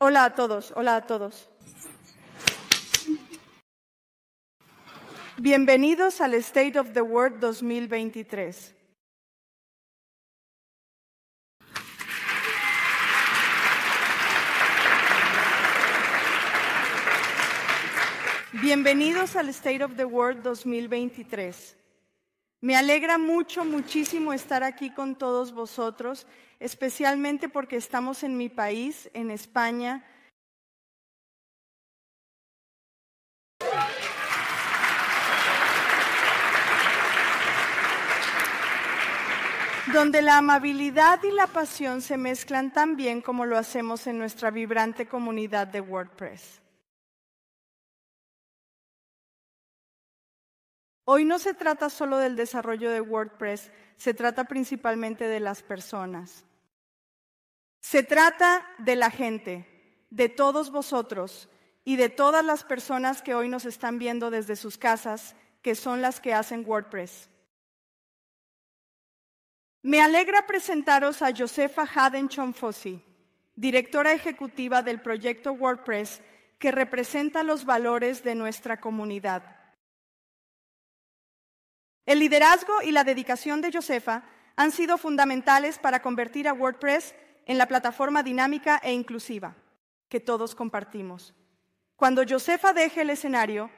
Hola a todos, hola a todos. Bienvenidos al State of the World 2023. Bienvenidos al State of the World 2023. Me alegra mucho, muchísimo estar aquí con todos vosotros especialmente porque estamos en mi país, en España. donde la amabilidad y la pasión se mezclan tan bien como lo hacemos en nuestra vibrante comunidad de WordPress. Hoy no se trata solo del desarrollo de WordPress, se trata principalmente de las personas. Se trata de la gente, de todos vosotros y de todas las personas que hoy nos están viendo desde sus casas, que son las que hacen WordPress. Me alegra presentaros a Josefa Haden Chonfosi, directora ejecutiva del proyecto WordPress que representa los valores de nuestra comunidad. El liderazgo y la dedicación de Josefa han sido fundamentales para convertir a WordPress en la plataforma dinámica e inclusiva que todos compartimos. Cuando Josefa deje el escenario,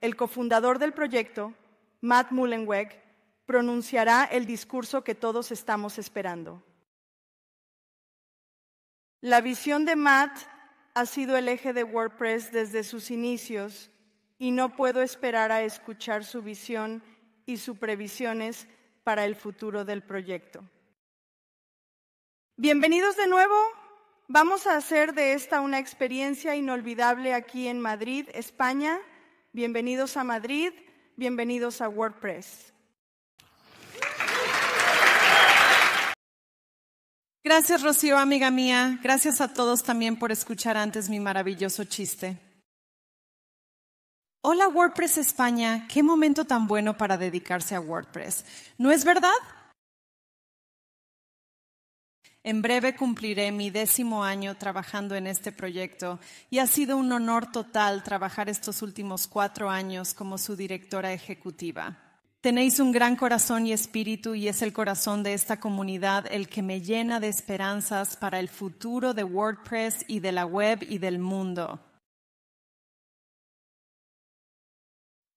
el cofundador del proyecto, Matt Mullenweg, pronunciará el discurso que todos estamos esperando. La visión de Matt ha sido el eje de WordPress desde sus inicios y no puedo esperar a escuchar su visión y sus previsiones para el futuro del proyecto. Bienvenidos de nuevo. Vamos a hacer de esta una experiencia inolvidable aquí en Madrid, España. Bienvenidos a Madrid, bienvenidos a WordPress. Gracias Rocío, amiga mía. Gracias a todos también por escuchar antes mi maravilloso chiste. Hola WordPress España, qué momento tan bueno para dedicarse a WordPress. ¿No es verdad? En breve cumpliré mi décimo año trabajando en este proyecto y ha sido un honor total trabajar estos últimos cuatro años como su directora ejecutiva. Tenéis un gran corazón y espíritu y es el corazón de esta comunidad el que me llena de esperanzas para el futuro de WordPress y de la web y del mundo.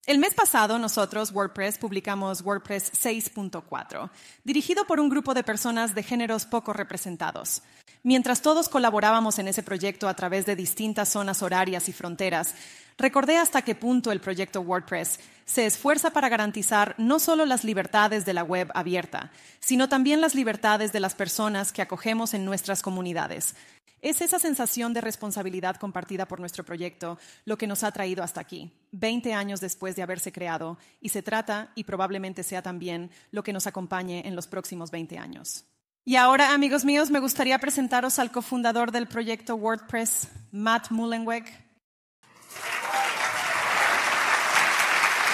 El mes pasado nosotros, WordPress, publicamos WordPress 6.4, dirigido por un grupo de personas de géneros poco representados. Mientras todos colaborábamos en ese proyecto a través de distintas zonas horarias y fronteras, recordé hasta qué punto el proyecto WordPress se esfuerza para garantizar no solo las libertades de la web abierta, sino también las libertades de las personas que acogemos en nuestras comunidades es esa sensación de responsabilidad compartida por nuestro proyecto lo que nos ha traído hasta aquí, 20 años después de haberse creado, y se trata, y probablemente sea también, lo que nos acompañe en los próximos 20 años. Y ahora, amigos míos, me gustaría presentaros al cofundador del proyecto WordPress, Matt Mullenweg.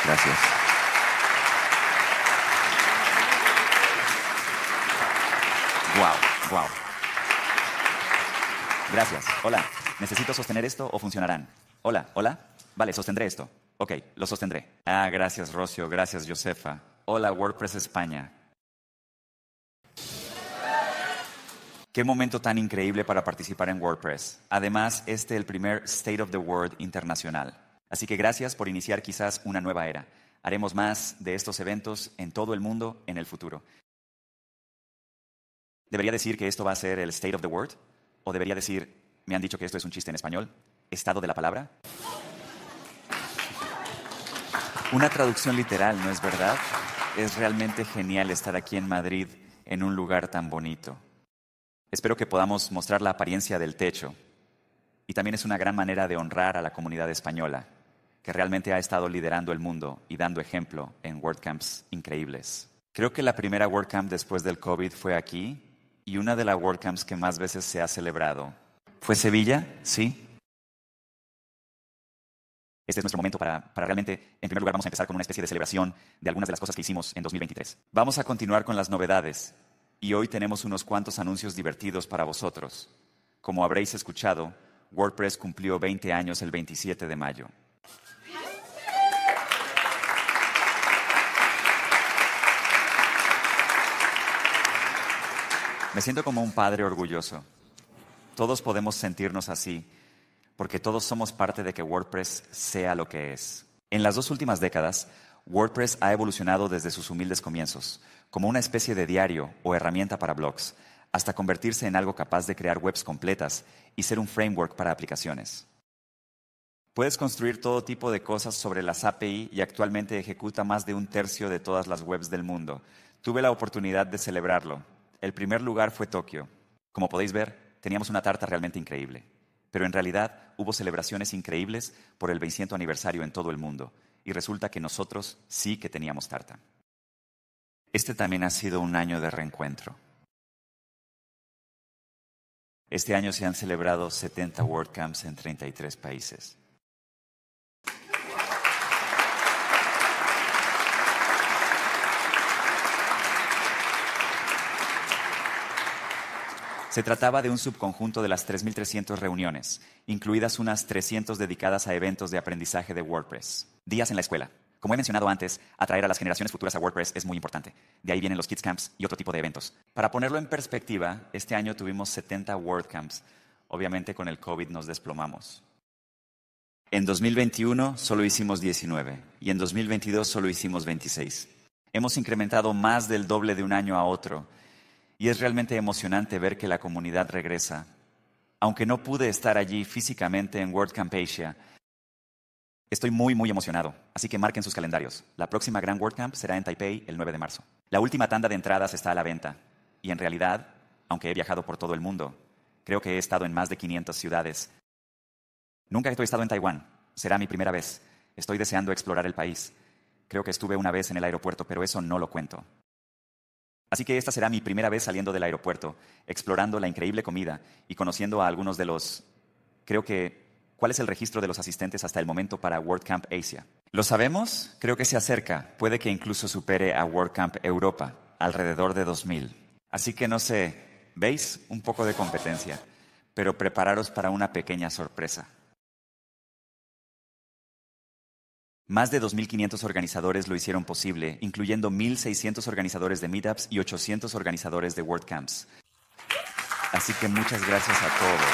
Gracias. Wow, wow. Gracias. Hola. ¿Necesito sostener esto o funcionarán? Hola, hola. Vale, sostendré esto. Ok, lo sostendré. Ah, gracias, Rocio. Gracias, Josefa. Hola, WordPress España. Qué momento tan increíble para participar en WordPress. Además, este es el primer State of the World internacional. Así que gracias por iniciar quizás una nueva era. Haremos más de estos eventos en todo el mundo en el futuro. Debería decir que esto va a ser el State of the World, o debería decir, me han dicho que esto es un chiste en español, estado de la palabra. Una traducción literal, ¿no es verdad? Es realmente genial estar aquí en Madrid, en un lugar tan bonito. Espero que podamos mostrar la apariencia del techo. Y también es una gran manera de honrar a la comunidad española, que realmente ha estado liderando el mundo y dando ejemplo en WordCamps increíbles. Creo que la primera WordCamp después del COVID fue aquí y una de las WordCamps que más veces se ha celebrado. ¿Fue Sevilla? Sí. Este es nuestro momento para, para, realmente, en primer lugar, vamos a empezar con una especie de celebración de algunas de las cosas que hicimos en 2023. Vamos a continuar con las novedades y hoy tenemos unos cuantos anuncios divertidos para vosotros. Como habréis escuchado, WordPress cumplió 20 años el 27 de mayo. Me siento como un padre orgulloso. Todos podemos sentirnos así, porque todos somos parte de que WordPress sea lo que es. En las dos últimas décadas, WordPress ha evolucionado desde sus humildes comienzos, como una especie de diario o herramienta para blogs, hasta convertirse en algo capaz de crear webs completas y ser un framework para aplicaciones. Puedes construir todo tipo de cosas sobre las API y actualmente ejecuta más de un tercio de todas las webs del mundo. Tuve la oportunidad de celebrarlo el primer lugar fue Tokio. Como podéis ver, teníamos una tarta realmente increíble. Pero en realidad hubo celebraciones increíbles por el 200 aniversario en todo el mundo. Y resulta que nosotros sí que teníamos tarta. Este también ha sido un año de reencuentro. Este año se han celebrado 70 World Camps en 33 países. Se trataba de un subconjunto de las 3.300 reuniones, incluidas unas 300 dedicadas a eventos de aprendizaje de WordPress. Días en la escuela. Como he mencionado antes, atraer a las generaciones futuras a WordPress es muy importante. De ahí vienen los Kids Camps y otro tipo de eventos. Para ponerlo en perspectiva, este año tuvimos 70 WordCamps. Obviamente con el COVID nos desplomamos. En 2021 solo hicimos 19 y en 2022 solo hicimos 26. Hemos incrementado más del doble de un año a otro y es realmente emocionante ver que la comunidad regresa. Aunque no pude estar allí físicamente en World Camp Asia, estoy muy, muy emocionado. Así que marquen sus calendarios. La próxima gran World Camp será en Taipei el 9 de marzo. La última tanda de entradas está a la venta. Y en realidad, aunque he viajado por todo el mundo, creo que he estado en más de 500 ciudades. Nunca he estado en Taiwán. Será mi primera vez. Estoy deseando explorar el país. Creo que estuve una vez en el aeropuerto, pero eso no lo cuento. Así que esta será mi primera vez saliendo del aeropuerto, explorando la increíble comida y conociendo a algunos de los... Creo que... ¿Cuál es el registro de los asistentes hasta el momento para WordCamp Asia? ¿Lo sabemos? Creo que se acerca. Puede que incluso supere a WordCamp Europa, alrededor de 2.000. Así que no sé, ¿veis? Un poco de competencia. Pero prepararos para una pequeña sorpresa. Más de 2.500 organizadores lo hicieron posible, incluyendo 1.600 organizadores de meetups y 800 organizadores de WordCamps. Así que muchas gracias a todos.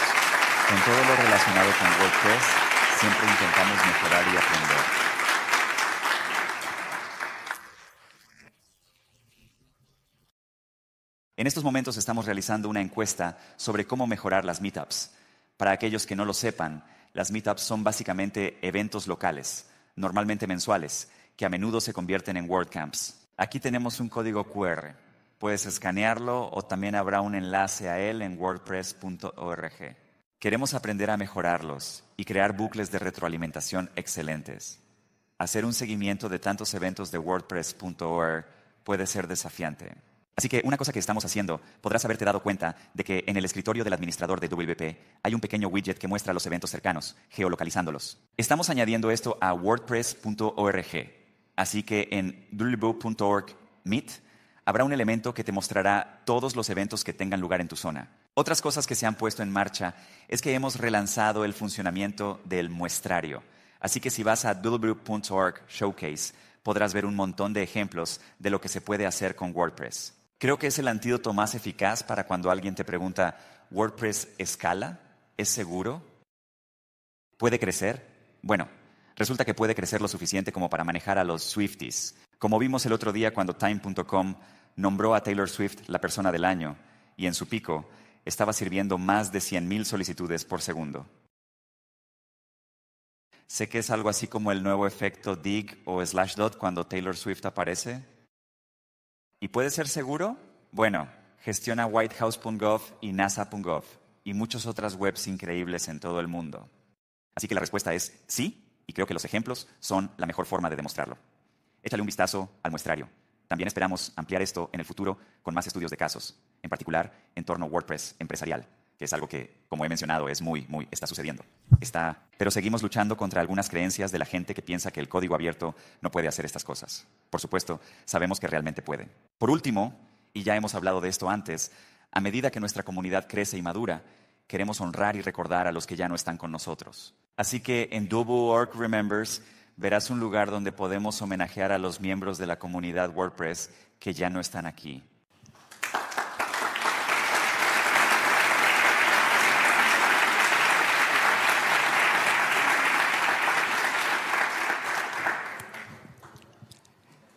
Con todo lo relacionado con WordPress, siempre intentamos mejorar y aprender. En estos momentos estamos realizando una encuesta sobre cómo mejorar las meetups. Para aquellos que no lo sepan, las meetups son básicamente eventos locales normalmente mensuales, que a menudo se convierten en WordCamps. Aquí tenemos un código QR. Puedes escanearlo o también habrá un enlace a él en wordpress.org. Queremos aprender a mejorarlos y crear bucles de retroalimentación excelentes. Hacer un seguimiento de tantos eventos de wordpress.org puede ser desafiante. Así que una cosa que estamos haciendo, podrás haberte dado cuenta de que en el escritorio del administrador de WP hay un pequeño widget que muestra los eventos cercanos, geolocalizándolos. Estamos añadiendo esto a wordpress.org. Así que en www.org.meet meet habrá un elemento que te mostrará todos los eventos que tengan lugar en tu zona. Otras cosas que se han puesto en marcha es que hemos relanzado el funcionamiento del muestrario. Así que si vas a www.org.showcase showcase, podrás ver un montón de ejemplos de lo que se puede hacer con WordPress. Creo que es el antídoto más eficaz para cuando alguien te pregunta, ¿WordPress escala? ¿Es seguro? ¿Puede crecer? Bueno, resulta que puede crecer lo suficiente como para manejar a los Swifties. Como vimos el otro día cuando Time.com nombró a Taylor Swift la persona del año y en su pico estaba sirviendo más de 100.000 solicitudes por segundo. Sé que es algo así como el nuevo efecto dig o slash dot cuando Taylor Swift aparece, ¿Y puede ser seguro? Bueno, gestiona whitehouse.gov y nasa.gov y muchas otras webs increíbles en todo el mundo. Así que la respuesta es sí, y creo que los ejemplos son la mejor forma de demostrarlo. Échale un vistazo al muestrario. También esperamos ampliar esto en el futuro con más estudios de casos, en particular en torno a WordPress empresarial que es algo que, como he mencionado, es muy, muy, está sucediendo. Está, pero seguimos luchando contra algunas creencias de la gente que piensa que el código abierto no puede hacer estas cosas. Por supuesto, sabemos que realmente puede. Por último, y ya hemos hablado de esto antes, a medida que nuestra comunidad crece y madura, queremos honrar y recordar a los que ya no están con nosotros. Así que en Double Remembers verás un lugar donde podemos homenajear a los miembros de la comunidad WordPress que ya no están aquí.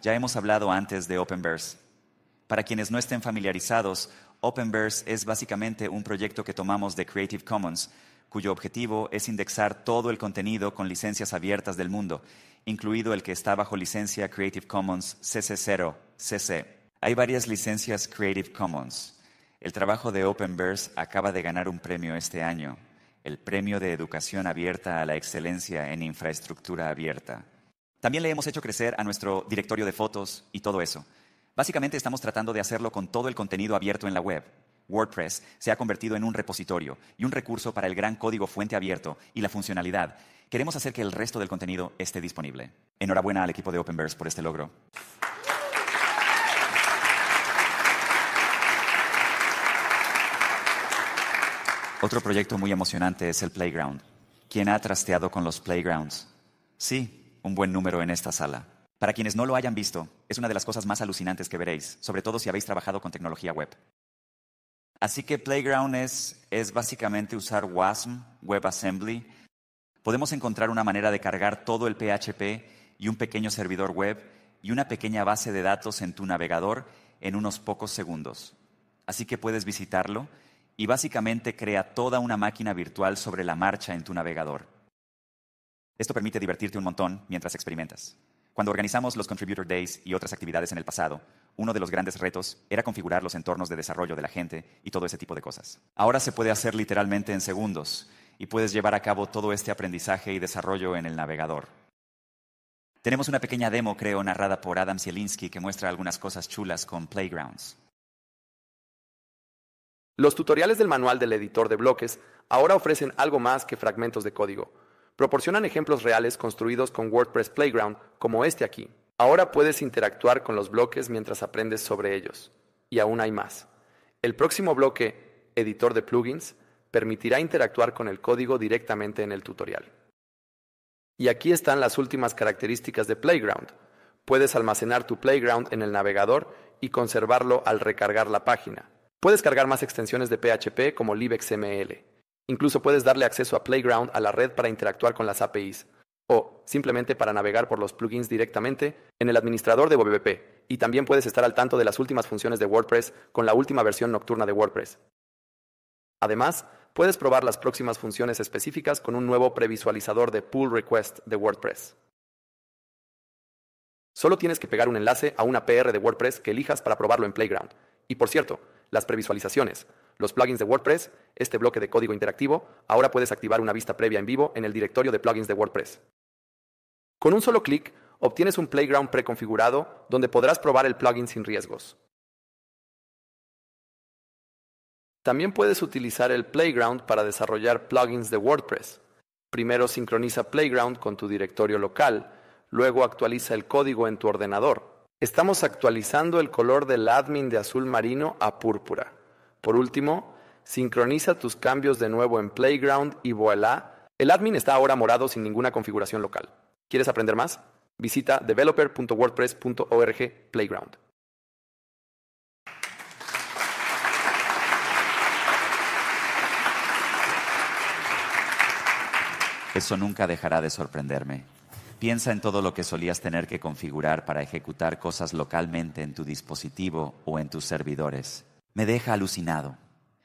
Ya hemos hablado antes de Openverse. Para quienes no estén familiarizados, Openverse es básicamente un proyecto que tomamos de Creative Commons, cuyo objetivo es indexar todo el contenido con licencias abiertas del mundo, incluido el que está bajo licencia Creative Commons CC0, CC. Hay varias licencias Creative Commons. El trabajo de Openverse acaba de ganar un premio este año, el Premio de Educación Abierta a la Excelencia en Infraestructura Abierta. También le hemos hecho crecer a nuestro directorio de fotos y todo eso. Básicamente estamos tratando de hacerlo con todo el contenido abierto en la web. WordPress se ha convertido en un repositorio y un recurso para el gran código fuente abierto y la funcionalidad. Queremos hacer que el resto del contenido esté disponible. Enhorabuena al equipo de Openverse por este logro. Otro proyecto muy emocionante es el Playground. ¿Quién ha trasteado con los Playgrounds? Sí, un buen número en esta sala. Para quienes no lo hayan visto, es una de las cosas más alucinantes que veréis, sobre todo si habéis trabajado con tecnología web. Así que Playground es, básicamente usar WASM, WebAssembly. Podemos encontrar una manera de cargar todo el PHP y un pequeño servidor web y una pequeña base de datos en tu navegador en unos pocos segundos. Así que puedes visitarlo y básicamente crea toda una máquina virtual sobre la marcha en tu navegador. Esto permite divertirte un montón mientras experimentas. Cuando organizamos los Contributor Days y otras actividades en el pasado, uno de los grandes retos era configurar los entornos de desarrollo de la gente y todo ese tipo de cosas. Ahora se puede hacer literalmente en segundos y puedes llevar a cabo todo este aprendizaje y desarrollo en el navegador. Tenemos una pequeña demo, creo, narrada por Adam Zielinski que muestra algunas cosas chulas con Playgrounds. Los tutoriales del manual del editor de bloques ahora ofrecen algo más que fragmentos de código proporcionan ejemplos reales construidos con WordPress Playground, como este aquí. Ahora puedes interactuar con los bloques mientras aprendes sobre ellos. Y aún hay más. El próximo bloque, Editor de plugins, permitirá interactuar con el código directamente en el tutorial. Y aquí están las últimas características de Playground. Puedes almacenar tu Playground en el navegador y conservarlo al recargar la página. Puedes cargar más extensiones de PHP como libxml. Incluso puedes darle acceso a Playground a la red para interactuar con las APIs o simplemente para navegar por los plugins directamente en el administrador de WPP Y también puedes estar al tanto de las últimas funciones de WordPress con la última versión nocturna de WordPress. Además, puedes probar las próximas funciones específicas con un nuevo previsualizador de pull request de WordPress. Solo tienes que pegar un enlace a una PR de WordPress que elijas para probarlo en Playground. Y por cierto, las previsualizaciones, los plugins de WordPress, este bloque de código interactivo, ahora puedes activar una vista previa en vivo en el directorio de plugins de WordPress. Con un solo clic, obtienes un playground preconfigurado donde podrás probar el plugin sin riesgos. También puedes utilizar el Playground para desarrollar plugins de WordPress. Primero sincroniza Playground con tu directorio local, luego actualiza el código en tu ordenador. Estamos actualizando el color del admin de azul marino a púrpura. Por último, sincroniza tus cambios de nuevo en Playground y voilà, el admin está ahora morado sin ninguna configuración local. ¿Quieres aprender más? Visita developer.wordpress.org Playground. Eso nunca dejará de sorprenderme. Piensa en todo lo que solías tener que configurar para ejecutar cosas localmente en tu dispositivo o en tus servidores me deja alucinado.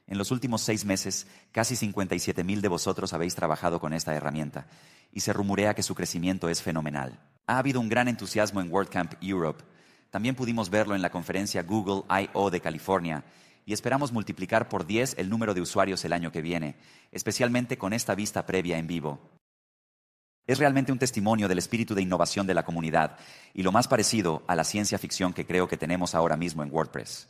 En los últimos seis meses, casi 57 mil de vosotros habéis trabajado con esta herramienta y se rumorea que su crecimiento es fenomenal. Ha habido un gran entusiasmo en WordCamp Europe. También pudimos verlo en la conferencia Google I.O. de California y esperamos multiplicar por 10 el número de usuarios el año que viene, especialmente con esta vista previa en vivo. Es realmente un testimonio del espíritu de innovación de la comunidad y lo más parecido a la ciencia ficción que creo que tenemos ahora mismo en WordPress.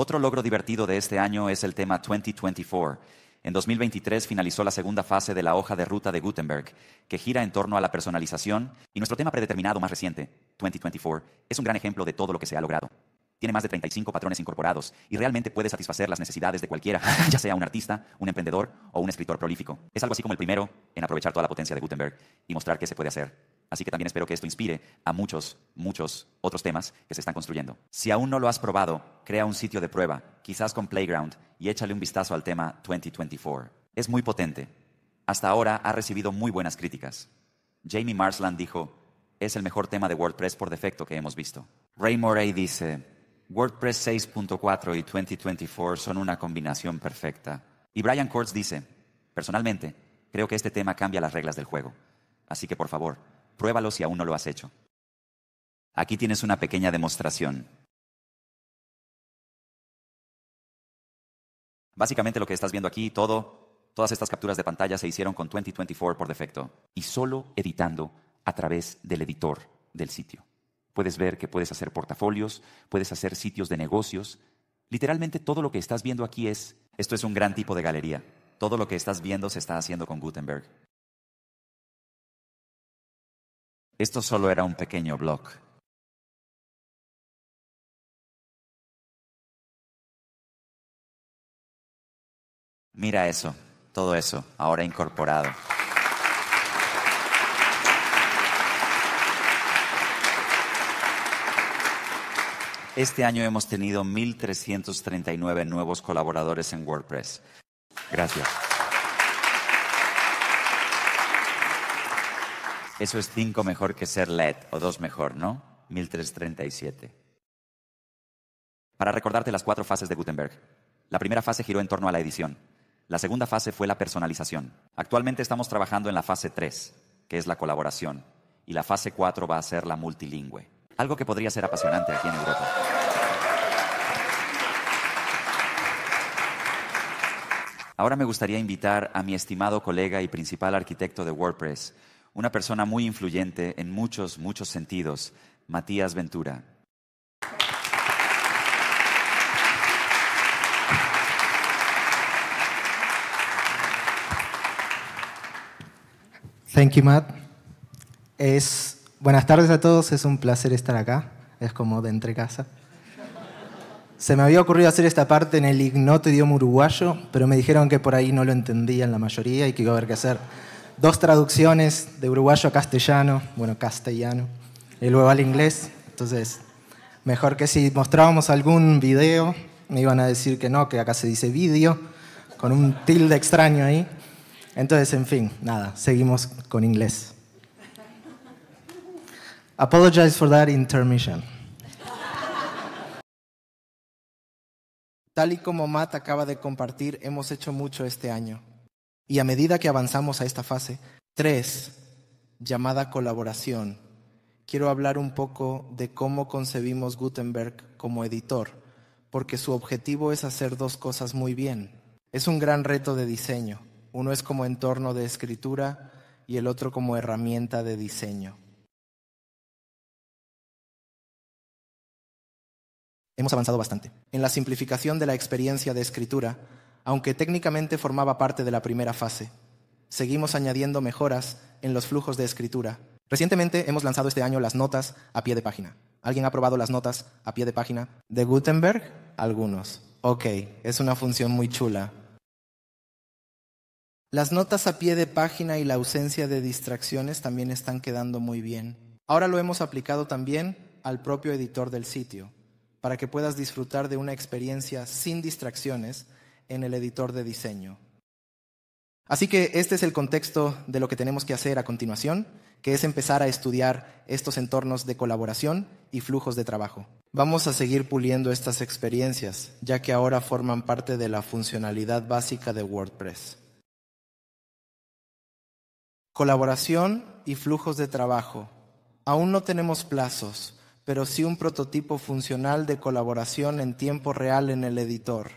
Otro logro divertido de este año es el tema 2024. En 2023 finalizó la segunda fase de la hoja de ruta de Gutenberg, que gira en torno a la personalización, y nuestro tema predeterminado más reciente, 2024, es un gran ejemplo de todo lo que se ha logrado. Tiene más de 35 patrones incorporados y realmente puede satisfacer las necesidades de cualquiera, ya sea un artista, un emprendedor o un escritor prolífico. Es algo así como el primero en aprovechar toda la potencia de Gutenberg y mostrar qué se puede hacer Así que también espero que esto inspire a muchos, muchos otros temas que se están construyendo. Si aún no lo has probado, crea un sitio de prueba, quizás con Playground, y échale un vistazo al tema 2024. Es muy potente. Hasta ahora ha recibido muy buenas críticas. Jamie Marsland dijo, es el mejor tema de WordPress por defecto que hemos visto. Ray Moray dice, WordPress 6.4 y 2024 son una combinación perfecta. Y Brian Courts dice, personalmente, creo que este tema cambia las reglas del juego. Así que por favor, Pruébalo si aún no lo has hecho. Aquí tienes una pequeña demostración. Básicamente lo que estás viendo aquí, todas estas capturas de pantalla se hicieron con 2024 por defecto y solo editando a través del editor del sitio. Puedes ver que puedes hacer portafolios, puedes hacer sitios de negocios. Literalmente todo lo que estás viendo aquí es, esto es un gran tipo de galería. Todo lo que estás viendo se está haciendo con Gutenberg. Esto solo era un pequeño blog. Mira eso, todo eso, ahora incorporado. Este año hemos tenido 1.339 nuevos colaboradores en WordPress. Gracias. Eso es cinco mejor que ser LED, o dos mejor, ¿no? 1337. Para recordarte las cuatro fases de Gutenberg. La primera fase giró en torno a la edición. La segunda fase fue la personalización. Actualmente estamos trabajando en la fase 3, que es la colaboración, y la fase 4 va a ser la multilingüe. Algo que podría ser apasionante aquí en Europa. Ahora me gustaría invitar a mi estimado colega y principal arquitecto de WordPress, una persona muy influyente en muchos, muchos sentidos, Matías Ventura. Thank you, Matt. Es, buenas tardes a todos, es un placer estar acá, es como de entre casa. Se me había ocurrido hacer esta parte en el ignoto idioma uruguayo, pero me dijeron que por ahí no lo entendían la mayoría y que iba a haber que hacer dos traducciones de uruguayo a castellano, bueno, castellano, y luego al inglés. Entonces, mejor que si mostrábamos algún video, me iban a decir que no, que acá se dice video, con un tilde extraño ahí. Entonces, en fin, nada, seguimos con inglés. Apologize for that intermission. Tal y como Matt acaba de compartir, hemos hecho mucho este año. Y a medida que avanzamos a esta fase, tres, llamada colaboración, quiero hablar un poco de cómo concebimos Gutenberg como editor, porque su objetivo es hacer dos cosas muy bien. Es un gran reto de diseño. Uno es como entorno de escritura y el otro como herramienta de diseño. Hemos avanzado bastante. En la simplificación de la experiencia de escritura, aunque técnicamente formaba parte de la primera fase. Seguimos añadiendo mejoras en los flujos de escritura. Recientemente hemos lanzado este año las notas a pie de página. ¿Alguien ha probado las notas a pie de página de Gutenberg? Algunos. Ok, es una función muy chula. Las notas a pie de página y la ausencia de distracciones también están quedando muy bien. Ahora lo hemos aplicado también al propio editor del sitio, para que puedas disfrutar de una experiencia sin distracciones en el editor de diseño. Así que este es el contexto de lo que tenemos que hacer a continuación, que es empezar a estudiar estos entornos de colaboración y flujos de trabajo. Vamos a seguir puliendo estas experiencias, ya que ahora forman parte de la funcionalidad básica de WordPress. Colaboración y flujos de trabajo. Aún no tenemos plazos, pero sí un prototipo funcional de colaboración en tiempo real en el editor.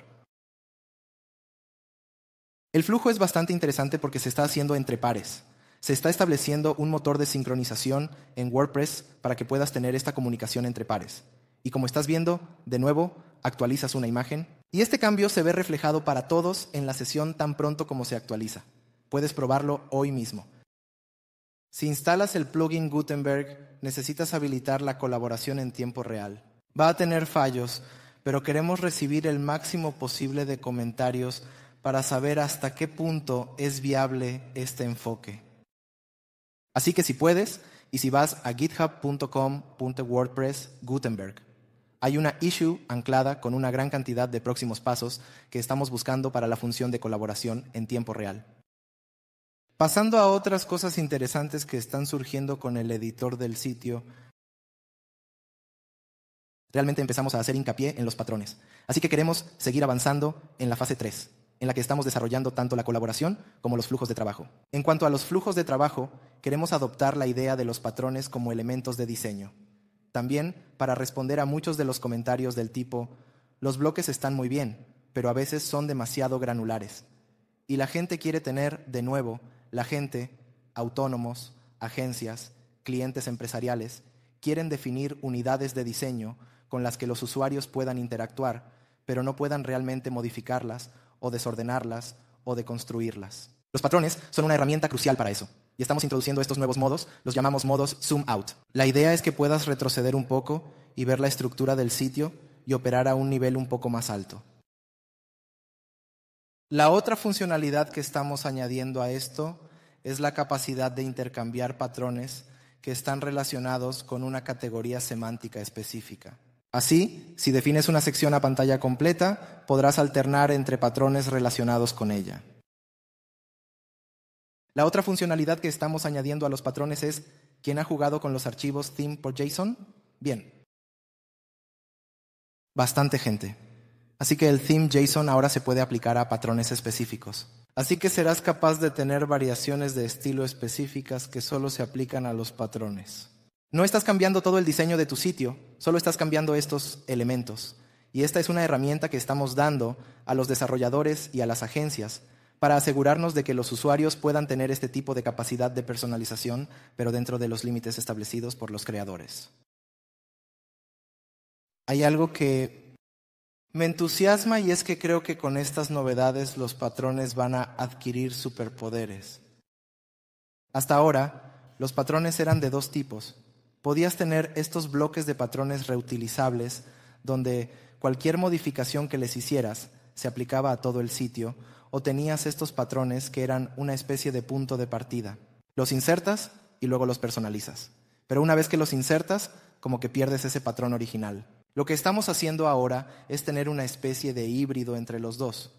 El flujo es bastante interesante porque se está haciendo entre pares. Se está estableciendo un motor de sincronización en WordPress para que puedas tener esta comunicación entre pares. Y como estás viendo, de nuevo, actualizas una imagen. Y este cambio se ve reflejado para todos en la sesión tan pronto como se actualiza. Puedes probarlo hoy mismo. Si instalas el plugin Gutenberg, necesitas habilitar la colaboración en tiempo real. Va a tener fallos, pero queremos recibir el máximo posible de comentarios para saber hasta qué punto es viable este enfoque. Así que si puedes, y si vas a github.com.wordpress.gutenberg, hay una issue anclada con una gran cantidad de próximos pasos que estamos buscando para la función de colaboración en tiempo real. Pasando a otras cosas interesantes que están surgiendo con el editor del sitio, realmente empezamos a hacer hincapié en los patrones. Así que queremos seguir avanzando en la fase 3 en la que estamos desarrollando tanto la colaboración como los flujos de trabajo. En cuanto a los flujos de trabajo, queremos adoptar la idea de los patrones como elementos de diseño. También para responder a muchos de los comentarios del tipo, los bloques están muy bien, pero a veces son demasiado granulares. Y la gente quiere tener, de nuevo, la gente, autónomos, agencias, clientes empresariales, quieren definir unidades de diseño con las que los usuarios puedan interactuar, pero no puedan realmente modificarlas o desordenarlas o construirlas. Los patrones son una herramienta crucial para eso. Y estamos introduciendo estos nuevos modos, los llamamos modos zoom out. La idea es que puedas retroceder un poco y ver la estructura del sitio y operar a un nivel un poco más alto. La otra funcionalidad que estamos añadiendo a esto es la capacidad de intercambiar patrones que están relacionados con una categoría semántica específica. Así, si defines una sección a pantalla completa, podrás alternar entre patrones relacionados con ella. La otra funcionalidad que estamos añadiendo a los patrones es ¿quién ha jugado con los archivos theme por JSON? Bien. Bastante gente. Así que el theme JSON ahora se puede aplicar a patrones específicos. Así que serás capaz de tener variaciones de estilo específicas que solo se aplican a los patrones. No estás cambiando todo el diseño de tu sitio, solo estás cambiando estos elementos. Y esta es una herramienta que estamos dando a los desarrolladores y a las agencias para asegurarnos de que los usuarios puedan tener este tipo de capacidad de personalización, pero dentro de los límites establecidos por los creadores. Hay algo que me entusiasma y es que creo que con estas novedades los patrones van a adquirir superpoderes. Hasta ahora, los patrones eran de dos tipos podías tener estos bloques de patrones reutilizables donde cualquier modificación que les hicieras se aplicaba a todo el sitio o tenías estos patrones que eran una especie de punto de partida. Los insertas y luego los personalizas. Pero una vez que los insertas, como que pierdes ese patrón original. Lo que estamos haciendo ahora es tener una especie de híbrido entre los dos.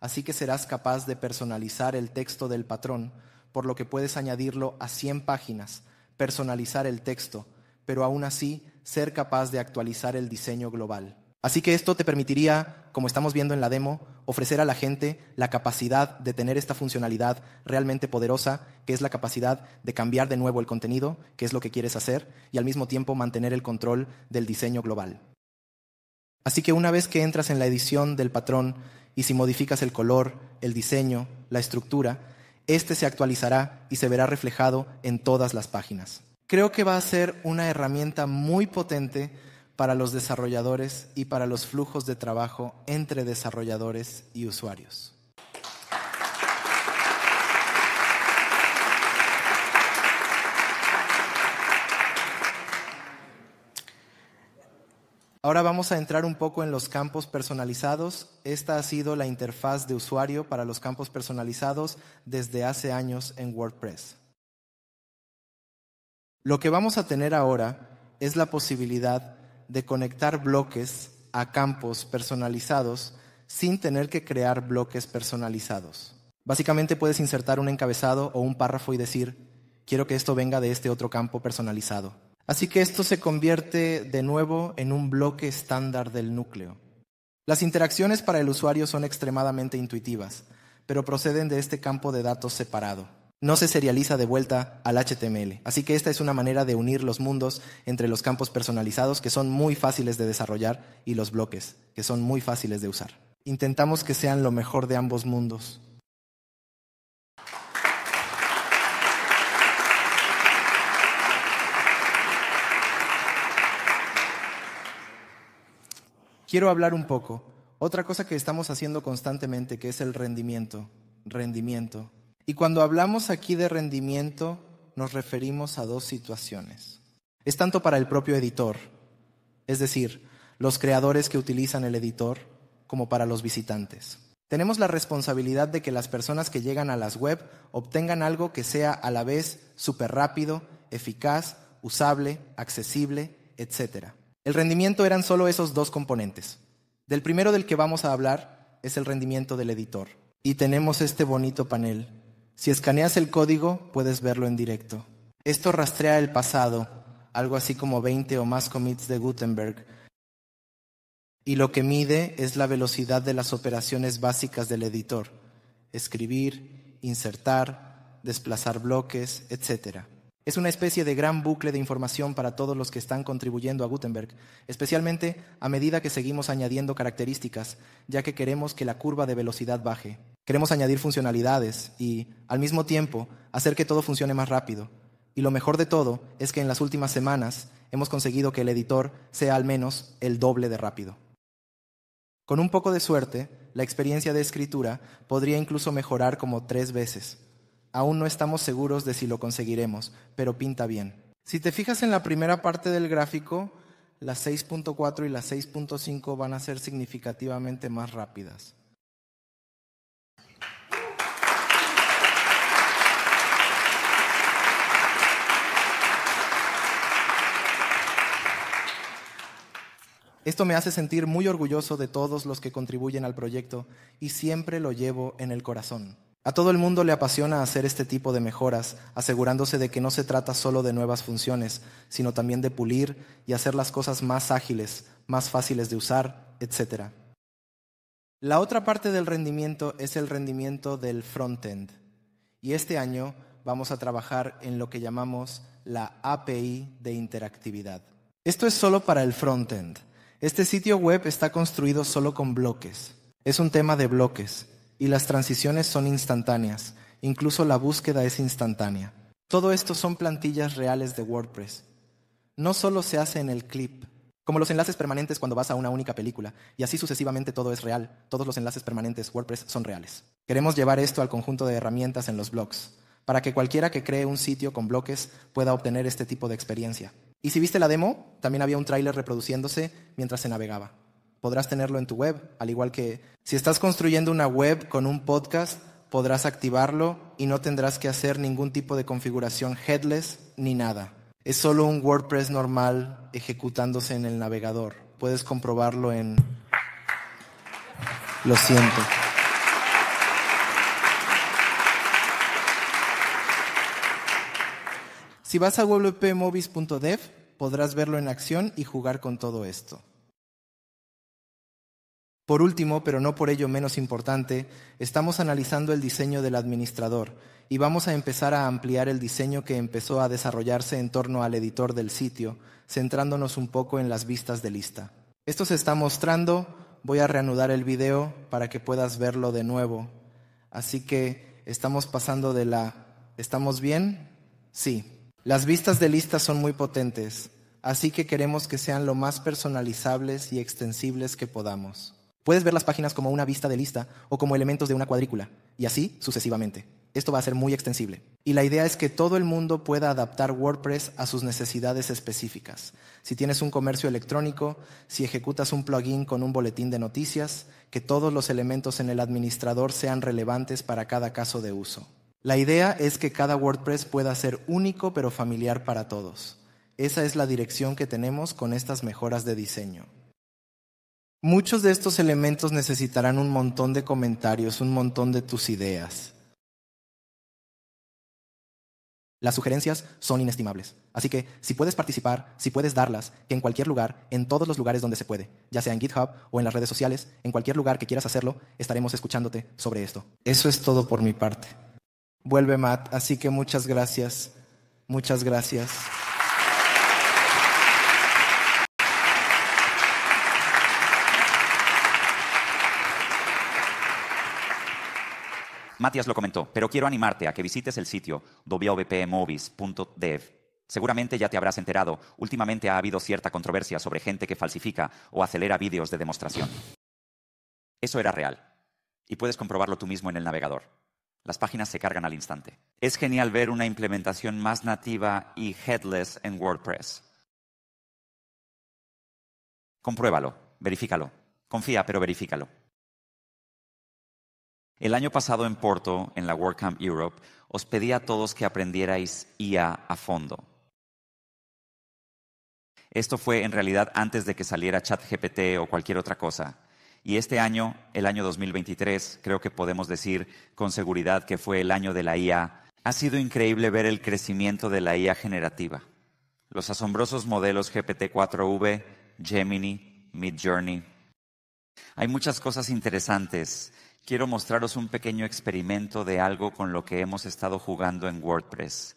Así que serás capaz de personalizar el texto del patrón, por lo que puedes añadirlo a 100 páginas, personalizar el texto, pero aún así ser capaz de actualizar el diseño global. Así que esto te permitiría, como estamos viendo en la demo, ofrecer a la gente la capacidad de tener esta funcionalidad realmente poderosa, que es la capacidad de cambiar de nuevo el contenido, que es lo que quieres hacer, y al mismo tiempo mantener el control del diseño global. Así que una vez que entras en la edición del patrón y si modificas el color, el diseño, la estructura, este se actualizará y se verá reflejado en todas las páginas. Creo que va a ser una herramienta muy potente para los desarrolladores y para los flujos de trabajo entre desarrolladores y usuarios. Ahora vamos a entrar un poco en los campos personalizados. Esta ha sido la interfaz de usuario para los campos personalizados desde hace años en WordPress. Lo que vamos a tener ahora es la posibilidad de conectar bloques a campos personalizados sin tener que crear bloques personalizados. Básicamente puedes insertar un encabezado o un párrafo y decir, quiero que esto venga de este otro campo personalizado. Así que esto se convierte de nuevo en un bloque estándar del núcleo. Las interacciones para el usuario son extremadamente intuitivas, pero proceden de este campo de datos separado. No se serializa de vuelta al HTML, así que esta es una manera de unir los mundos entre los campos personalizados que son muy fáciles de desarrollar y los bloques, que son muy fáciles de usar. Intentamos que sean lo mejor de ambos mundos, quiero hablar un poco. Otra cosa que estamos haciendo constantemente, que es el rendimiento, rendimiento. Y cuando hablamos aquí de rendimiento, nos referimos a dos situaciones. Es tanto para el propio editor, es decir, los creadores que utilizan el editor, como para los visitantes. Tenemos la responsabilidad de que las personas que llegan a las web obtengan algo que sea a la vez súper rápido, eficaz, usable, accesible, etc. El rendimiento eran solo esos dos componentes. Del primero del que vamos a hablar es el rendimiento del editor. Y tenemos este bonito panel. Si escaneas el código, puedes verlo en directo. Esto rastrea el pasado, algo así como 20 o más commits de Gutenberg, y lo que mide es la velocidad de las operaciones básicas del editor, escribir, insertar, desplazar bloques, etc. Es una especie de gran bucle de información para todos los que están contribuyendo a Gutenberg, especialmente a medida que seguimos añadiendo características, ya que queremos que la curva de velocidad baje. Queremos añadir funcionalidades y, al mismo tiempo, hacer que todo funcione más rápido. Y lo mejor de todo es que en las últimas semanas hemos conseguido que el editor sea al menos el doble de rápido. Con un poco de suerte, la experiencia de escritura podría incluso mejorar como tres veces. Aún no estamos seguros de si lo conseguiremos, pero pinta bien. Si te fijas en la primera parte del gráfico, las 6.4 y las 6.5 van a ser significativamente más rápidas. Esto me hace sentir muy orgulloso de todos los que contribuyen al proyecto y siempre lo llevo en el corazón. A todo el mundo le apasiona hacer este tipo de mejoras, asegurándose de que no se trata solo de nuevas funciones, sino también de pulir y hacer las cosas más ágiles, más fáciles de usar, etc. La otra parte del rendimiento es el rendimiento del frontend. Y este año vamos a trabajar en lo que llamamos la API de interactividad. Esto es solo para el frontend. Este sitio web está construido solo con bloques. Es un tema de bloques y las transiciones son instantáneas, incluso la búsqueda es instantánea. Todo esto son plantillas reales de WordPress. No solo se hace en el clip, como los enlaces permanentes cuando vas a una única película, y así sucesivamente todo es real, todos los enlaces permanentes WordPress son reales. Queremos llevar esto al conjunto de herramientas en los blogs, para que cualquiera que cree un sitio con bloques pueda obtener este tipo de experiencia. Y si viste la demo, también había un tráiler reproduciéndose mientras se navegaba podrás tenerlo en tu web, al igual que si estás construyendo una web con un podcast, podrás activarlo y no tendrás que hacer ningún tipo de configuración headless ni nada. Es solo un WordPress normal ejecutándose en el navegador. Puedes comprobarlo en... Lo siento. Si vas a wpmovies.dev, podrás verlo en acción y jugar con todo esto. Por último, pero no por ello menos importante, estamos analizando el diseño del administrador y vamos a empezar a ampliar el diseño que empezó a desarrollarse en torno al editor del sitio, centrándonos un poco en las vistas de lista. Esto se está mostrando, voy a reanudar el video para que puedas verlo de nuevo. Así que estamos pasando de la... ¿Estamos bien? Sí. Las vistas de lista son muy potentes, así que queremos que sean lo más personalizables y extensibles que podamos. Puedes ver las páginas como una vista de lista o como elementos de una cuadrícula, y así sucesivamente. Esto va a ser muy extensible. Y la idea es que todo el mundo pueda adaptar WordPress a sus necesidades específicas. Si tienes un comercio electrónico, si ejecutas un plugin con un boletín de noticias, que todos los elementos en el administrador sean relevantes para cada caso de uso. La idea es que cada WordPress pueda ser único pero familiar para todos. Esa es la dirección que tenemos con estas mejoras de diseño. Muchos de estos elementos necesitarán un montón de comentarios, un montón de tus ideas. Las sugerencias son inestimables, así que si puedes participar, si puedes darlas, que en cualquier lugar, en todos los lugares donde se puede, ya sea en GitHub o en las redes sociales, en cualquier lugar que quieras hacerlo, estaremos escuchándote sobre esto. Eso es todo por mi parte. Vuelve Matt, así que muchas gracias, muchas gracias. Matías lo comentó, pero quiero animarte a que visites el sitio www.movies.dev. Seguramente ya te habrás enterado, últimamente ha habido cierta controversia sobre gente que falsifica o acelera vídeos de demostración. Eso era real, y puedes comprobarlo tú mismo en el navegador. Las páginas se cargan al instante. Es genial ver una implementación más nativa y headless en WordPress. Compruébalo, verifícalo. Confía, pero verifícalo. El año pasado en Porto, en la WordCamp Europe, os pedí a todos que aprendierais IA a fondo. Esto fue en realidad antes de que saliera ChatGPT o cualquier otra cosa. Y este año, el año 2023, creo que podemos decir con seguridad que fue el año de la IA. Ha sido increíble ver el crecimiento de la IA generativa. Los asombrosos modelos GPT-4V, Gemini, Midjourney. Hay muchas cosas interesantes quiero mostraros un pequeño experimento de algo con lo que hemos estado jugando en WordPress.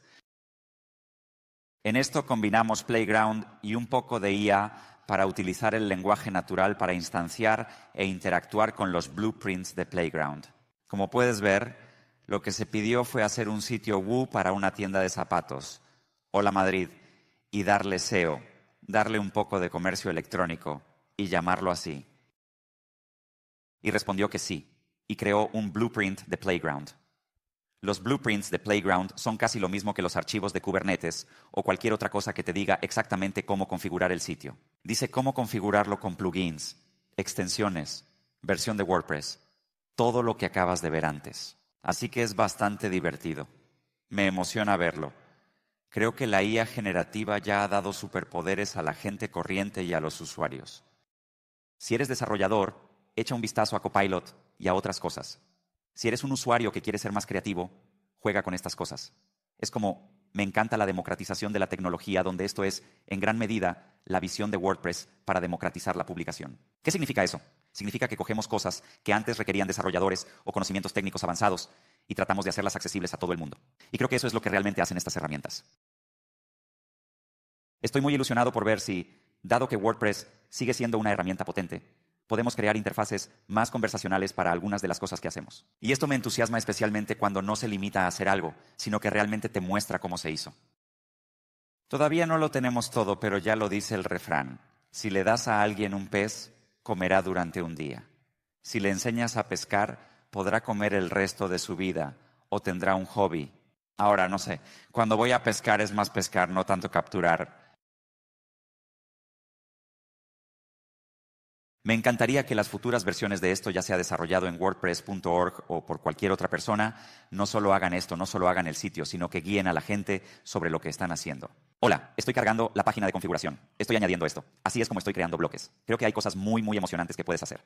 En esto combinamos Playground y un poco de IA para utilizar el lenguaje natural para instanciar e interactuar con los blueprints de Playground. Como puedes ver, lo que se pidió fue hacer un sitio Woo para una tienda de zapatos, Hola Madrid, y darle SEO, darle un poco de comercio electrónico y llamarlo así. Y respondió que sí, y creó un blueprint de Playground. Los blueprints de Playground son casi lo mismo que los archivos de Kubernetes o cualquier otra cosa que te diga exactamente cómo configurar el sitio. Dice cómo configurarlo con plugins, extensiones, versión de WordPress, todo lo que acabas de ver antes. Así que es bastante divertido. Me emociona verlo. Creo que la IA generativa ya ha dado superpoderes a la gente corriente y a los usuarios. Si eres desarrollador, echa un vistazo a Copilot y a otras cosas. Si eres un usuario que quiere ser más creativo, juega con estas cosas. Es como me encanta la democratización de la tecnología, donde esto es, en gran medida, la visión de WordPress para democratizar la publicación. ¿Qué significa eso? Significa que cogemos cosas que antes requerían desarrolladores o conocimientos técnicos avanzados y tratamos de hacerlas accesibles a todo el mundo. Y creo que eso es lo que realmente hacen estas herramientas. Estoy muy ilusionado por ver si, dado que WordPress sigue siendo una herramienta potente, podemos crear interfaces más conversacionales para algunas de las cosas que hacemos. Y esto me entusiasma especialmente cuando no se limita a hacer algo, sino que realmente te muestra cómo se hizo. Todavía no lo tenemos todo, pero ya lo dice el refrán. Si le das a alguien un pez, comerá durante un día. Si le enseñas a pescar, podrá comer el resto de su vida o tendrá un hobby. Ahora, no sé, cuando voy a pescar es más pescar, no tanto capturar Me encantaría que las futuras versiones de esto, ya sea desarrollado en wordpress.org o por cualquier otra persona, no solo hagan esto, no solo hagan el sitio, sino que guíen a la gente sobre lo que están haciendo. Hola, estoy cargando la página de configuración. Estoy añadiendo esto. Así es como estoy creando bloques. Creo que hay cosas muy, muy emocionantes que puedes hacer.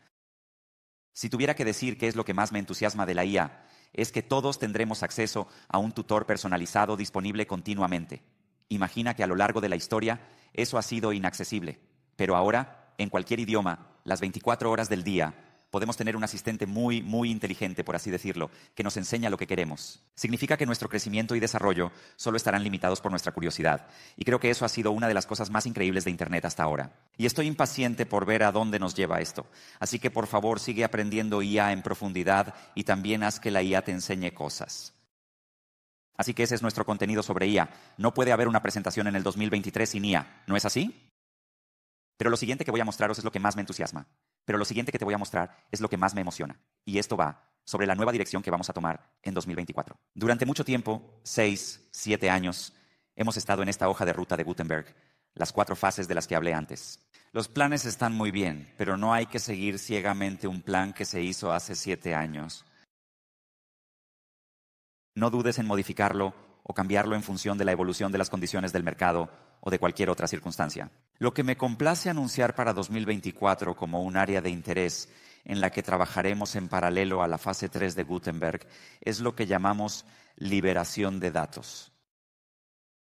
Si tuviera que decir qué es lo que más me entusiasma de la IA, es que todos tendremos acceso a un tutor personalizado disponible continuamente. Imagina que a lo largo de la historia eso ha sido inaccesible, pero ahora en cualquier idioma, las 24 horas del día, podemos tener un asistente muy, muy inteligente, por así decirlo, que nos enseña lo que queremos. Significa que nuestro crecimiento y desarrollo solo estarán limitados por nuestra curiosidad. Y creo que eso ha sido una de las cosas más increíbles de Internet hasta ahora. Y estoy impaciente por ver a dónde nos lleva esto. Así que por favor sigue aprendiendo IA en profundidad y también haz que la IA te enseñe cosas. Así que ese es nuestro contenido sobre IA. No puede haber una presentación en el 2023 sin IA, ¿no es así? Pero lo siguiente que voy a mostraros es lo que más me entusiasma. Pero lo siguiente que te voy a mostrar es lo que más me emociona. Y esto va sobre la nueva dirección que vamos a tomar en 2024. Durante mucho tiempo, seis, siete años, hemos estado en esta hoja de ruta de Gutenberg, las cuatro fases de las que hablé antes. Los planes están muy bien, pero no hay que seguir ciegamente un plan que se hizo hace siete años. No dudes en modificarlo o cambiarlo en función de la evolución de las condiciones del mercado o de cualquier otra circunstancia. Lo que me complace anunciar para 2024 como un área de interés en la que trabajaremos en paralelo a la fase 3 de Gutenberg es lo que llamamos liberación de datos.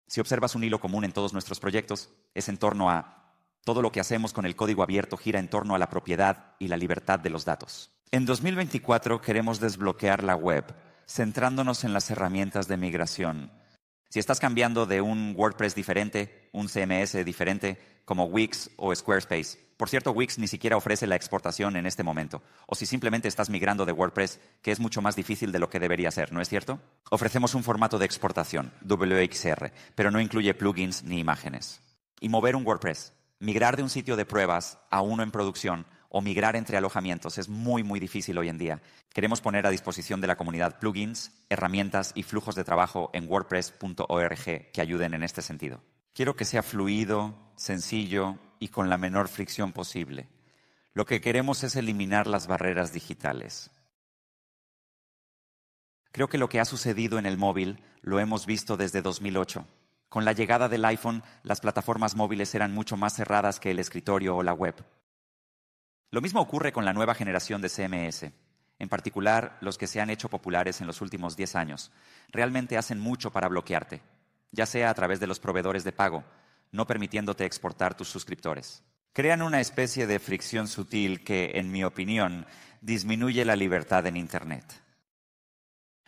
Si observas un hilo común en todos nuestros proyectos, es en torno a todo lo que hacemos con el código abierto gira en torno a la propiedad y la libertad de los datos. En 2024 queremos desbloquear la web centrándonos en las herramientas de migración. Si estás cambiando de un WordPress diferente, un CMS diferente, como Wix o Squarespace, por cierto, Wix ni siquiera ofrece la exportación en este momento. O si simplemente estás migrando de WordPress, que es mucho más difícil de lo que debería ser, ¿no es cierto? Ofrecemos un formato de exportación, WXR, pero no incluye plugins ni imágenes. Y mover un WordPress, migrar de un sitio de pruebas a uno en producción, o migrar entre alojamientos. Es muy, muy difícil hoy en día. Queremos poner a disposición de la comunidad plugins, herramientas y flujos de trabajo en wordpress.org que ayuden en este sentido. Quiero que sea fluido, sencillo y con la menor fricción posible. Lo que queremos es eliminar las barreras digitales. Creo que lo que ha sucedido en el móvil lo hemos visto desde 2008. Con la llegada del iPhone, las plataformas móviles eran mucho más cerradas que el escritorio o la web. Lo mismo ocurre con la nueva generación de CMS, en particular los que se han hecho populares en los últimos 10 años. Realmente hacen mucho para bloquearte, ya sea a través de los proveedores de pago, no permitiéndote exportar tus suscriptores. Crean una especie de fricción sutil que, en mi opinión, disminuye la libertad en Internet.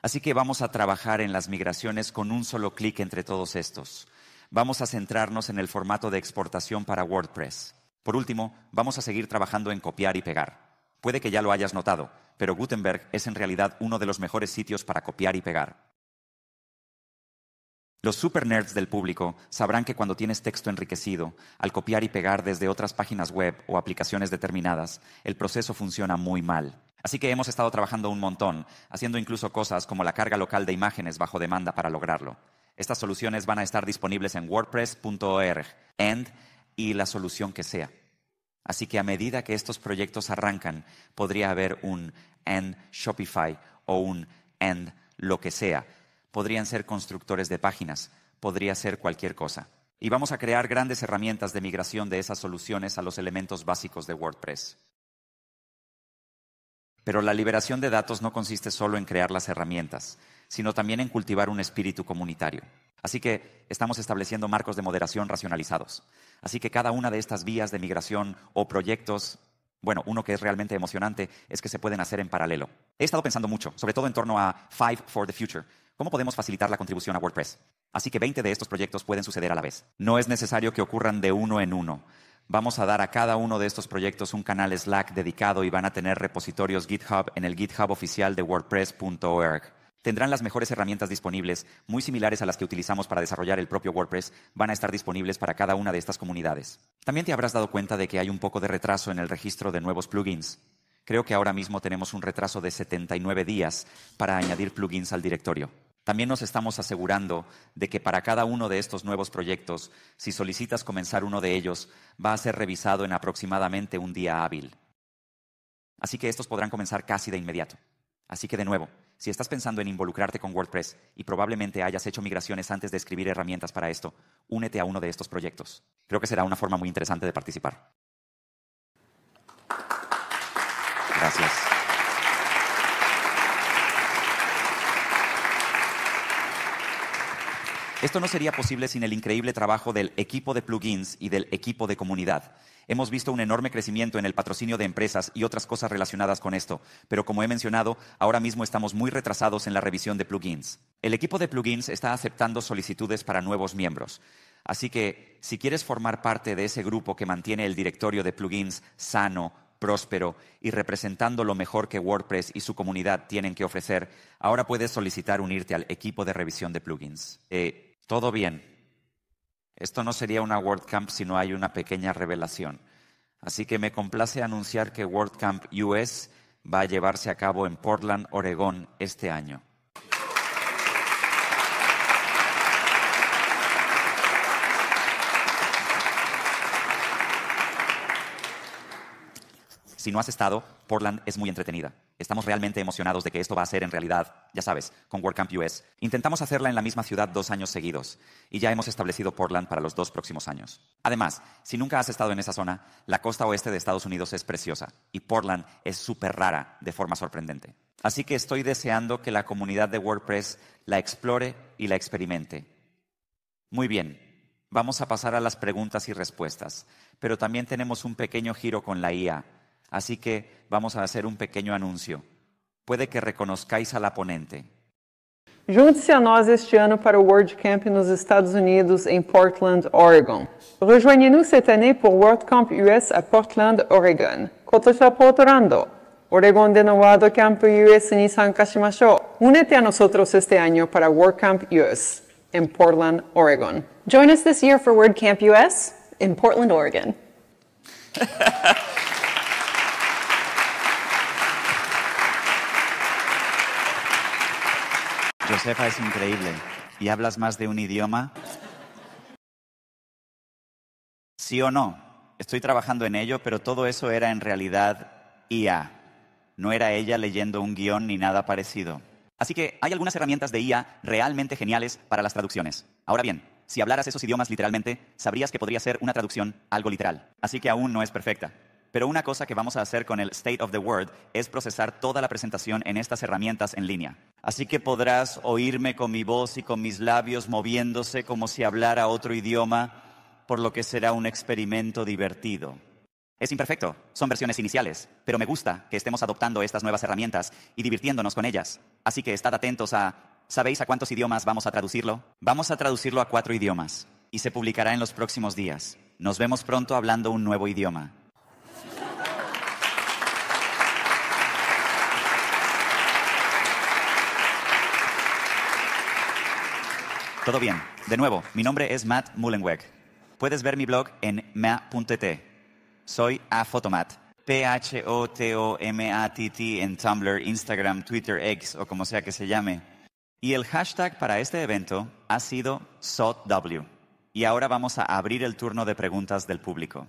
Así que vamos a trabajar en las migraciones con un solo clic entre todos estos. Vamos a centrarnos en el formato de exportación para WordPress. Por último, vamos a seguir trabajando en copiar y pegar. Puede que ya lo hayas notado, pero Gutenberg es en realidad uno de los mejores sitios para copiar y pegar. Los super nerds del público sabrán que cuando tienes texto enriquecido, al copiar y pegar desde otras páginas web o aplicaciones determinadas, el proceso funciona muy mal. Así que hemos estado trabajando un montón, haciendo incluso cosas como la carga local de imágenes bajo demanda para lograrlo. Estas soluciones van a estar disponibles en wordpress.org y la solución que sea. Así que a medida que estos proyectos arrancan, podría haber un end Shopify o un end lo que sea. Podrían ser constructores de páginas, podría ser cualquier cosa. Y vamos a crear grandes herramientas de migración de esas soluciones a los elementos básicos de WordPress. Pero la liberación de datos no consiste solo en crear las herramientas, sino también en cultivar un espíritu comunitario. Así que estamos estableciendo marcos de moderación racionalizados. Así que cada una de estas vías de migración o proyectos, bueno, uno que es realmente emocionante es que se pueden hacer en paralelo. He estado pensando mucho, sobre todo en torno a Five for the Future. ¿Cómo podemos facilitar la contribución a WordPress? Así que 20 de estos proyectos pueden suceder a la vez. No es necesario que ocurran de uno en uno. Vamos a dar a cada uno de estos proyectos un canal Slack dedicado y van a tener repositorios GitHub en el GitHub oficial de WordPress.org tendrán las mejores herramientas disponibles, muy similares a las que utilizamos para desarrollar el propio WordPress, van a estar disponibles para cada una de estas comunidades. También te habrás dado cuenta de que hay un poco de retraso en el registro de nuevos plugins. Creo que ahora mismo tenemos un retraso de 79 días para añadir plugins al directorio. También nos estamos asegurando de que para cada uno de estos nuevos proyectos, si solicitas comenzar uno de ellos, va a ser revisado en aproximadamente un día hábil. Así que estos podrán comenzar casi de inmediato. Así que de nuevo, si estás pensando en involucrarte con WordPress y probablemente hayas hecho migraciones antes de escribir herramientas para esto, únete a uno de estos proyectos. Creo que será una forma muy interesante de participar. Gracias. Esto no sería posible sin el increíble trabajo del equipo de plugins y del equipo de comunidad. Hemos visto un enorme crecimiento en el patrocinio de empresas y otras cosas relacionadas con esto, pero como he mencionado, ahora mismo estamos muy retrasados en la revisión de plugins. El equipo de plugins está aceptando solicitudes para nuevos miembros. Así que, si quieres formar parte de ese grupo que mantiene el directorio de plugins sano, próspero y representando lo mejor que WordPress y su comunidad tienen que ofrecer, ahora puedes solicitar unirte al equipo de revisión de plugins. Eh, todo bien. Esto no sería una WordCamp si no hay una pequeña revelación. Así que me complace anunciar que WordCamp US va a llevarse a cabo en Portland, Oregón, este año. Si no has estado, Portland es muy entretenida. Estamos realmente emocionados de que esto va a ser en realidad, ya sabes, con WordCamp US. Intentamos hacerla en la misma ciudad dos años seguidos y ya hemos establecido Portland para los dos próximos años. Además, si nunca has estado en esa zona, la costa oeste de Estados Unidos es preciosa y Portland es súper rara de forma sorprendente. Así que estoy deseando que la comunidad de WordPress la explore y la experimente. Muy bien, vamos a pasar a las preguntas y respuestas, pero también tenemos un pequeño giro con la IA Así que vamos a hacer un pequeño anuncio. Puede que reconozcáis a la ponente. Junte-se a nós este año para WordCamp WordCamp los Estados Unidos, en em Portland, Oregon. Rejoignez-nous cette année WordCamp US à Portland, Oregon. Kotoshapotolando. Oregon de Novado US ni Únete a nosotros este año para WordCamp US en Portland, Oregon. Join us this year for WordCamp US in Portland, Oregon. Josefa es increíble. ¿Y hablas más de un idioma? Sí o no. Estoy trabajando en ello, pero todo eso era en realidad IA. No era ella leyendo un guión ni nada parecido. Así que hay algunas herramientas de IA realmente geniales para las traducciones. Ahora bien, si hablaras esos idiomas literalmente, sabrías que podría ser una traducción algo literal. Así que aún no es perfecta. Pero una cosa que vamos a hacer con el State of the World es procesar toda la presentación en estas herramientas en línea. Así que podrás oírme con mi voz y con mis labios moviéndose como si hablara otro idioma, por lo que será un experimento divertido. Es imperfecto, son versiones iniciales, pero me gusta que estemos adoptando estas nuevas herramientas y divirtiéndonos con ellas. Así que estad atentos a... ¿Sabéis a cuántos idiomas vamos a traducirlo? Vamos a traducirlo a cuatro idiomas y se publicará en los próximos días. Nos vemos pronto hablando un nuevo idioma. Todo bien. De nuevo, mi nombre es Matt Mullenweg. Puedes ver mi blog en mea.t. Soy afotomat. P-H-O-T-O-M-A-T-T en Tumblr, Instagram, Twitter, X o como sea que se llame. Y el hashtag para este evento ha sido SOTW. Y ahora vamos a abrir el turno de preguntas del público.